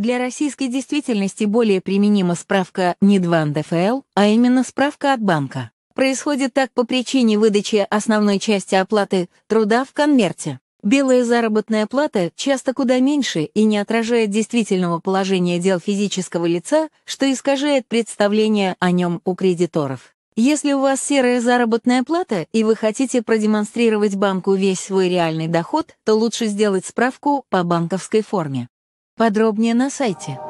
Для российской действительности более применима справка не 2 НДФЛ, а именно справка от банка. Происходит так по причине выдачи основной части оплаты труда в конверте. Белая заработная плата часто куда меньше и не отражает действительного положения дел физического лица, что искажает представление о нем у кредиторов. Если у вас серая заработная плата и вы хотите продемонстрировать банку весь свой реальный доход, то лучше сделать справку по банковской форме. Подробнее на сайте.